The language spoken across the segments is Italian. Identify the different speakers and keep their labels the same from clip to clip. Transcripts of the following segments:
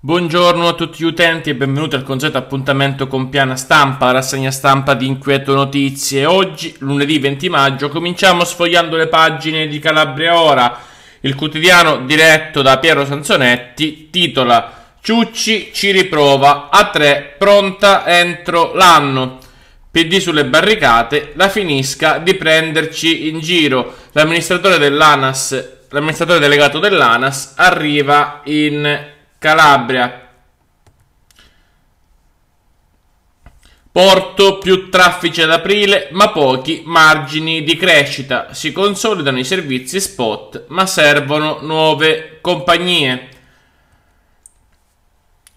Speaker 1: Buongiorno a tutti gli utenti e benvenuti al consueto appuntamento con Piana Stampa, rassegna stampa di Inquieto Notizie. Oggi, lunedì 20 maggio, cominciamo sfogliando le pagine di Calabria Ora. Il quotidiano diretto da Piero Sanzonetti titola Ciucci ci riprova a tre pronta entro l'anno. PD sulle barricate, la finisca di prenderci in giro. L'amministratore dell'ANAS, l'amministratore delegato dell'ANAS arriva in Calabria. Porto più traffici ad aprile, ma pochi margini di crescita. Si consolidano i servizi spot, ma servono nuove compagnie.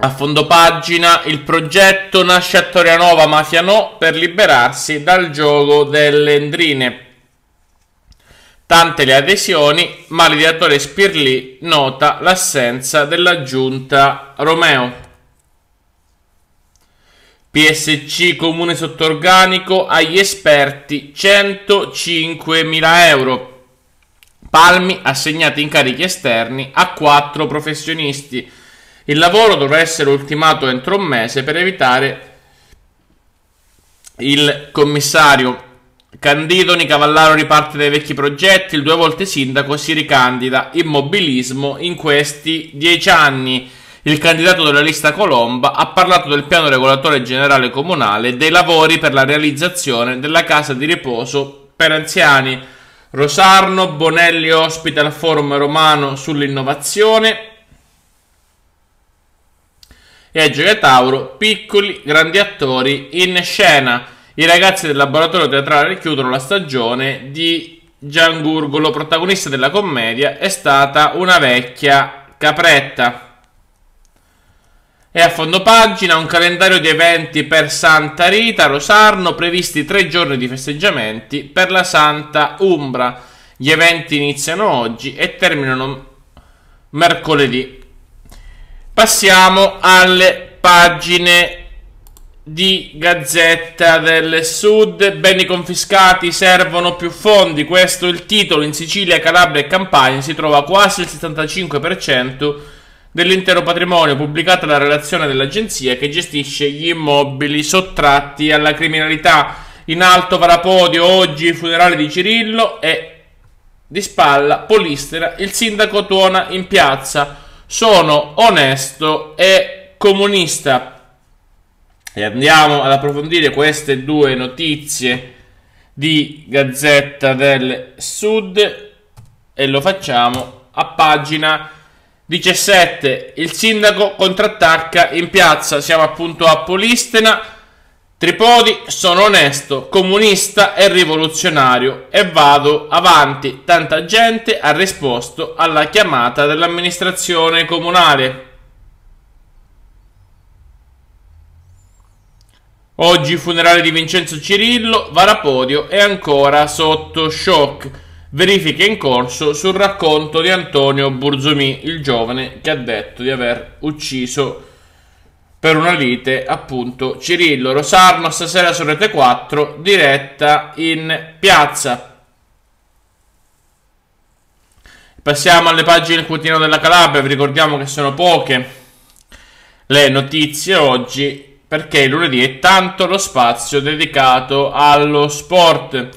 Speaker 1: A fondo pagina il progetto nasce a Torianova, ma Fianò per liberarsi dal gioco delle endrine. Tante le adesioni, ma l'ideatore Spirli nota l'assenza dell'aggiunta Romeo. PSC comune sotto organico agli esperti 105.000 euro. Palmi assegnati incarichi esterni a quattro professionisti. Il lavoro dovrà essere ultimato entro un mese per evitare il commissario Candido Ni Cavallaro riparte dai vecchi progetti, il due volte sindaco si ricandida, immobilismo in questi dieci anni. Il candidato della lista Colomba ha parlato del piano regolatore generale comunale e dei lavori per la realizzazione della casa di riposo per anziani. Rosarno Bonelli ospita il forum romano sull'innovazione. E a Gioia Tauro, piccoli grandi attori in scena. I ragazzi del laboratorio teatrale chiudono la stagione di Giangurgolo, protagonista della commedia, è stata una vecchia capretta. E a fondo pagina un calendario di eventi per Santa Rita, Rosarno, previsti tre giorni di festeggiamenti per la Santa Umbra. Gli eventi iniziano oggi e terminano mercoledì. Passiamo alle pagine di Gazzetta del Sud, beni confiscati servono più fondi, questo è il titolo, in Sicilia, Calabria e Campania si trova quasi il 75% dell'intero patrimonio, pubblicata la relazione dell'agenzia che gestisce gli immobili sottratti alla criminalità. In alto parapodio oggi il funerale di Cirillo e di spalla Polistera, il sindaco tuona in piazza. Sono onesto e comunista. E andiamo ad approfondire queste due notizie di Gazzetta del Sud e lo facciamo a pagina 17. Il sindaco contrattacca in piazza, siamo appunto a Polistena. Tripodi, sono onesto, comunista e rivoluzionario e vado avanti. Tanta gente ha risposto alla chiamata dell'amministrazione comunale. Oggi il funerale di Vincenzo Cirillo, Varapodio è ancora sotto shock. Verifiche in corso sul racconto di Antonio Burzomì, il giovane che ha detto di aver ucciso per una lite appunto Cirillo. Rosarno stasera su Rete 4, diretta in piazza. Passiamo alle pagine del quotidiano della Calabria, vi ricordiamo che sono poche le notizie oggi perché lunedì è tanto lo spazio dedicato allo sport.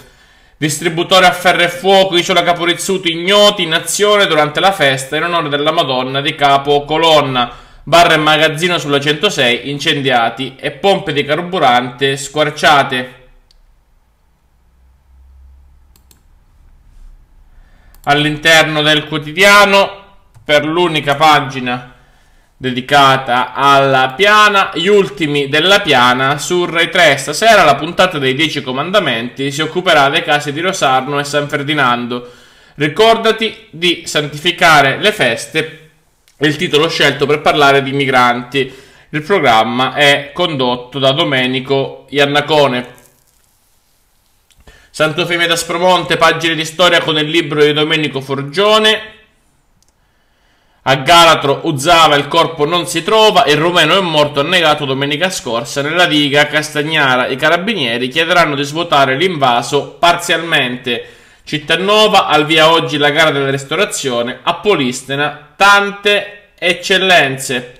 Speaker 1: Distributore a ferro e fuoco, Isola Caporizzuto, ignoti in azione durante la festa in onore della Madonna di Capo Colonna. Bar e magazzino sulla 106 incendiati e pompe di carburante squarciate. All'interno del quotidiano, per l'unica pagina dedicata alla piana, gli ultimi della piana, su Rai 3 stasera la puntata dei Dieci Comandamenti si occuperà dei casi di Rosarno e San Ferdinando. Ricordati di santificare le feste, il titolo scelto per parlare di migranti. Il programma è condotto da Domenico Iannacone. Sant'Eufemia da Spromonte, pagine di storia con il libro di Domenico Forgione. A Galatro Uzzava il corpo non si trova e rumeno è morto annegato domenica scorsa nella diga Castagnara. I carabinieri chiederanno di svuotare l'invaso parzialmente. Cittanova al via oggi la gara della ristorazione a Polistena tante eccellenze.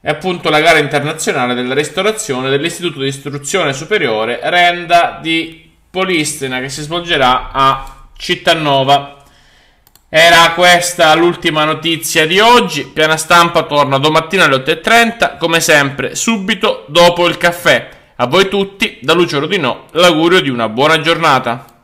Speaker 1: È appunto la gara internazionale della ristorazione dell'Istituto di Istruzione Superiore Renda di Polistena che si svolgerà a Cittanova. Era questa l'ultima notizia di oggi. Piana stampa torna domattina alle 8.30, come sempre, subito dopo il caffè. A voi tutti, da Lucio Rodinò, l'augurio di una buona giornata.